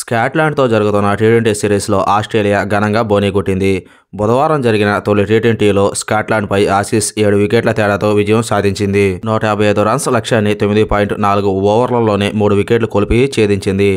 స్కాట్లాండ్తో జరుగుతున్న T twenty సిరీస్లో Australia ఘనంగా బోనీ కొట్టింది బుధవారం జరిగిన తొలి టీ ట్వంటీలో స్కాట్లాండ్పై ఆసీస్ ఏడు వికెట్ల తేడాతో విజయం సాధించింది నూట యాభై ఐదు రన్స్ లక్ష్యాన్ని తొమ్మిది పాయింట్ నాలుగు ఓవర్లలోనే మూడు వికెట్లు కొలిపి ఛేదించింది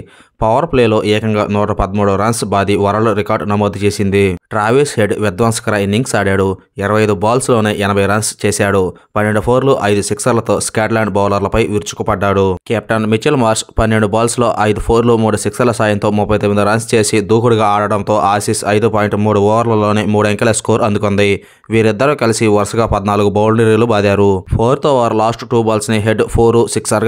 పవర్ ప్లేలో ఏకంగా నూట పదమూడు రన్స్ బాది వరల్డ్ రికార్డు నమోదు చేసింది ట్రావిస్ హెడ్ విధ్వంసకర ఇన్నింగ్స్ ఆడాడు ఇరవై ఐదు బాల్స్లోనే ఎనభై రన్స్ చేశాడు పన్నెండు ఫోర్లు ఐదు సిక్సర్లతో స్కాట్లాండ్ బౌలర్లపై విరుచుకుపడ్డాడు కెప్టెన్ మిచిల్ మార్ష్ పన్నెండు బాల్స్లో ఐదు ఫోర్లు మూడు సిక్సర్ల సాయంతో ముప్పై తొమ్మిది రన్స్ చేసి దూకుడుగా ఆడడంతో ఆసీస్ ఐదు పాయింట్ మూడు ఓవర్లలోనే మూడు అంకెల స్కోర్ అందుకుంది వీరిద్దరూ కలిసి వరుసగా పద్నాలుగు బౌండరీలు బాదారు fourth over last two balls ని హెడ్ ఫోర్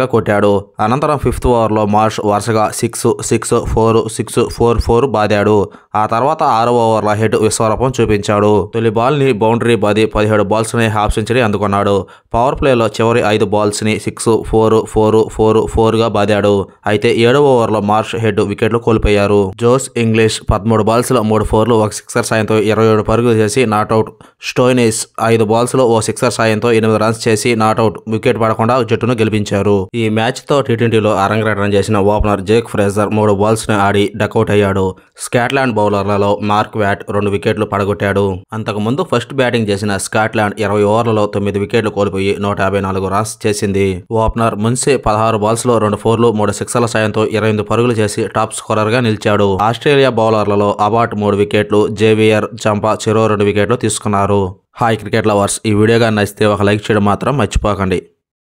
గా కొట్టాడు అనంతరం ఫిఫ్త్ ఓవర్లో మార్ష్ వరుసగా six six four six four four బాదాడు ఆ తర్వాత ఆరో ఓవర్ల హెడ్ విశ్వరూపం చూపించాడు తొలి బాల్ ని బౌండరీ బాది పదిహేడు బాల్స్ ని హాఫ్ సెంచరీ అందుకున్నాడు పవర్ ప్లేలో చివరి ఐదు బాల్స్ ని సిక్స్ ఫోర్ ఫోర్ ఫోర్ ఫోర్గా బాదాడు అయితే ఏడవ ఓవర్లో మార్ష్ హెడ్ వికెట్లు కోల్పోయారు జోస్ ఇంగ్లీష్ పదమూడు బాల్స్లో మూడు ఫోర్లు ఒక సిక్సర్ సాయంతో ఇరవై ఏడు పరుగులు చేసి నాటౌట్ స్టోయినిస్ ఐదు బాల్స్లో ఓ సిక్సర్ సాయంతో ఎనిమిది రన్స్ చేసి నాటౌట్ వికెట్ పడకుండా జట్టును గెలిపించారు ఈ మ్యాచ్తో టీ ట్వంటీలో అరంగరాటం చేసిన ఓపెనర్ జేక్ ఫ్రేజర్ మూడు బాల్స్ను ఆడి డకౌట్ అయ్యాడు స్కాట్లాండ్ బౌలర్లలో మార్క్ వ్యాట్ రెండు వికెట్లు పడగొట్టాడు అంతకుముందు ఫస్ట్ బ్యాటింగ్ చేసిన స్కాట్లాండ్ ఇరవై ఓవర్లలో తొమ్మిది వికెట్లు కోల్పోయి నూట యాభై నాలుగు రన్స్ చేసింది ఓపెనర్ మున్సే పదహారు బాల్స్లో రెండు ఫోర్లు మూడు సిక్సర్ల సాయంతో ఇరవై పరుగులు చేసి టాప్ స్కోరర్గా నిలిచాడు ఆస్ట్రేలియా బౌలర్లలో అబాట్ మూడు వికెట్లు జేవియర్ జమ్ రంప చెరో రెండు వికెట్లు తీసుకున్నారు హాయ్ క్రికెట్ లవర్స్ ఈ వీడియో కానీ నచ్చితే ఒక లైక్ చేయడం మాత్రం మర్చిపోకండి